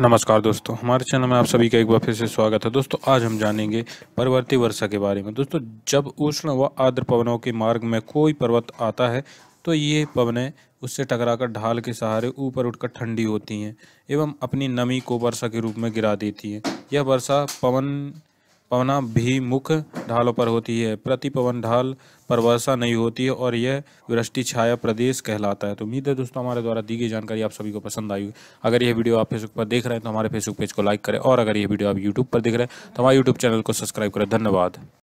नमस्कार दोस्तों हमारे चैनल में आप सभी का एक बार फिर से स्वागत है दोस्तों आज हम जानेंगे पर्वतीय वर्षा के बारे में दोस्तों जब उष्ण व आर्द्र पवनों के मार्ग में कोई पर्वत आता है तो ये पवनें उससे टकराकर ढाल के सहारे ऊपर उठकर ठंडी होती हैं एवं अपनी नमी को वर्षा के रूप में गिरा देती हैं यह वर्षा पवन पवना भी मुख ढालों पर होती है प्रतिपवन ढाल पर वर्षा नहीं होती है और यह वृष्टि छाया प्रदेश कहलाता है तो उम्मीद है दोस्तों हमारे द्वारा दी गई जानकारी आप सभी को पसंद आई होगी अगर यह वीडियो आप फेसबुक पर देख रहे हैं तो हमारे फेसबुक पेज को लाइक करें और अगर यह वीडियो आप यूट्यूब पर देख रहे हैं तो हमारे यूट्यूब चैनल को सब्सक्राइब करें धन्यवाद